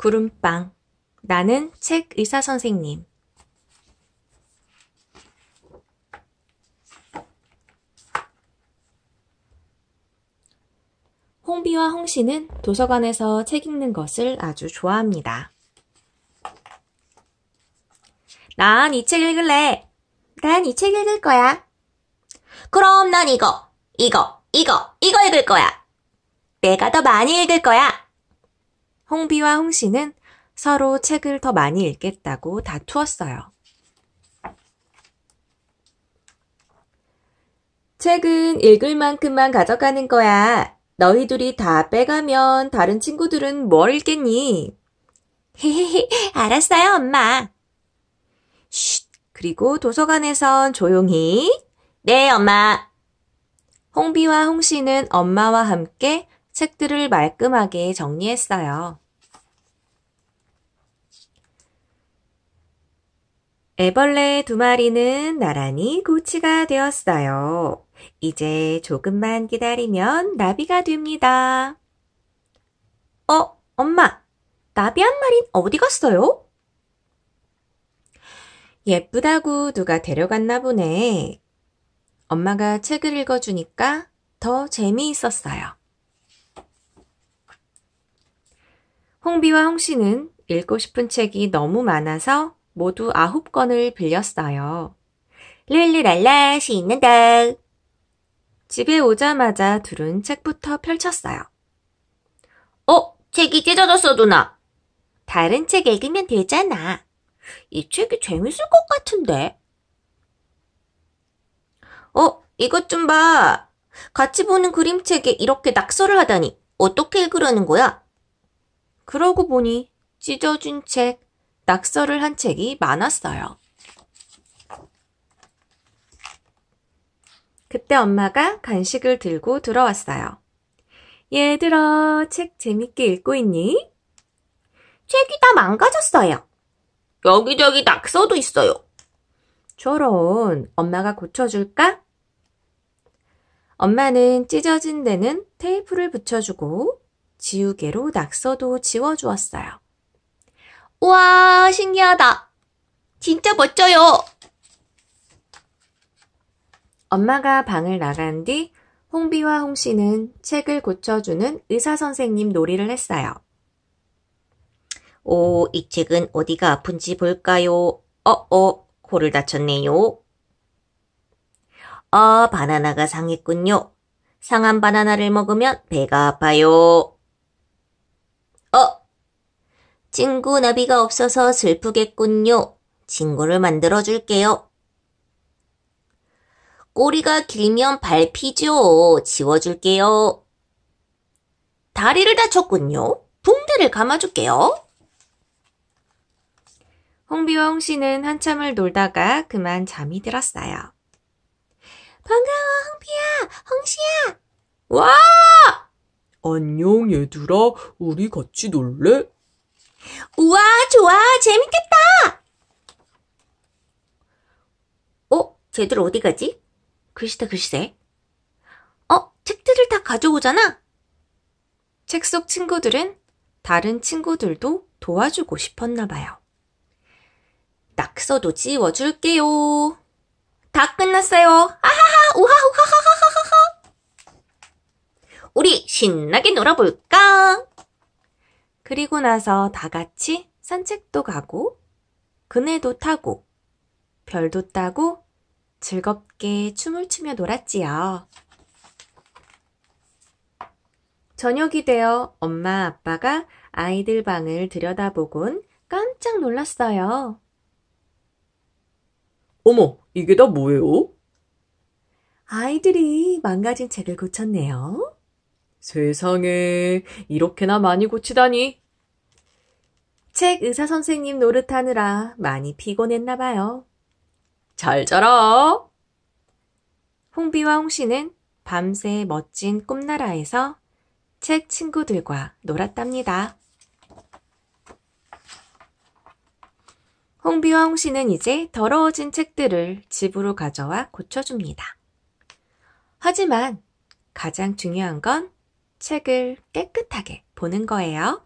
구름빵. 나는 책 의사 선생님. 홍비와 홍씨는 도서관에서 책 읽는 것을 아주 좋아합니다. 난 이 책 읽을래. 난 이 책 읽을 거야. 그럼 난 이거, 이거, 이거, 이거 읽을 거야. 내가 더 많이 읽을 거야. 홍비와 홍씨는 서로 책을 더 많이 읽겠다고 다투었어요. 책은 읽을 만큼만 가져가는 거야. 너희 둘이 다 빼가면 다른 친구들은 뭘 읽겠니? 헤헤헤, 알았어요, 엄마. 쉿, 그리고 도서관에선 조용히. 네, 엄마. 홍비와 홍씨는 엄마와 함께 책들을 말끔하게 정리했어요. 애벌레 두 마리는 나란히 고치가 되었어요. 이제 조금만 기다리면 나비가 됩니다. 어, 엄마, 나비 한 마리 어디 갔어요? 예쁘다고 누가 데려갔나 보네. 엄마가 책을 읽어주니까 더 재미있었어요. 홍비와 홍씨는 읽고 싶은 책이 너무 많아서 모두 아홉 권을 빌렸어요. 룰루랄라 있는다 집에 오자마자 둘은 책부터 펼쳤어요. 어, 책이 찢어졌어, 누나. 다른 책 읽으면 되잖아. 이 책이 재밌을 것 같은데. 어, 이것 좀 봐. 같이 보는 그림책에 이렇게 낙서를 하다니. 어떻게 읽으라는 거야? 그러고 보니 찢어진 책, 낙서를 한 책이 많았어요. 그때 엄마가 간식을 들고 들어왔어요. 얘들아, 책 재밌게 읽고 있니? 책이 다 망가졌어요. 여기저기 낙서도 있어요. 저런, 엄마가 고쳐줄까? 엄마는 찢어진 데는 테이프를 붙여주고 지우개로 낙서도 지워주었어요. 우와, 신기하다. 진짜 멋져요. 엄마가 방을 나간 뒤 홍비와 홍씨는 책을 고쳐주는 의사선생님 놀이를 했어요. 오, 이 책은 어디가 아픈지 볼까요? 어어, 어, 코를 다쳤네요. 아, 바나나가 상했군요. 상한 바나나를 먹으면 배가 아파요. 친구 나비가 없어서 슬프겠군요. 친구를 만들어 줄게요. 꼬리가 길면 밟히죠. 지워줄게요. 다리를 다쳤군요. 붕대를 감아줄게요. 홍비와 홍씨는 한참을 놀다가 그만 잠이 들었어요. 반가워, 홍비야, 홍씨야. 와! 안녕, 얘들아. 우리 같이 놀래? 우와, 좋아. 재밌겠다. 어? 쟤들 어디 가지? 글쎄, 글쎄. 어? 책들을 다 가져오잖아? 책 속 친구들은 다른 친구들도 도와주고 싶었나 봐요. 낙서도 지워줄게요. 다 끝났어요. 아하하, 우하우하하하하하. 우리 신나게 놀아볼까? 그리고 나서 다 같이 산책도 가고, 그네도 타고, 별도 따고 즐겁게 춤을 추며 놀았지요. 저녁이 되어 엄마 아빠가 아이들 방을 들여다보곤 깜짝 놀랐어요. 어머, 이게 다 뭐예요? 아이들이 망가진 책을 고쳤네요. 세상에, 이렇게나 많이 고치다니. 책 의사 선생님 노릇하느라 많이 피곤했나 봐요. 잘 자라. 홍비와 홍씨는 밤새 멋진 꿈나라에서 책 친구들과 놀았답니다. 홍비와 홍씨는 이제 더러워진 책들을 집으로 가져와 고쳐줍니다. 하지만 가장 중요한 건 책을 깨끗하게 보는 거예요.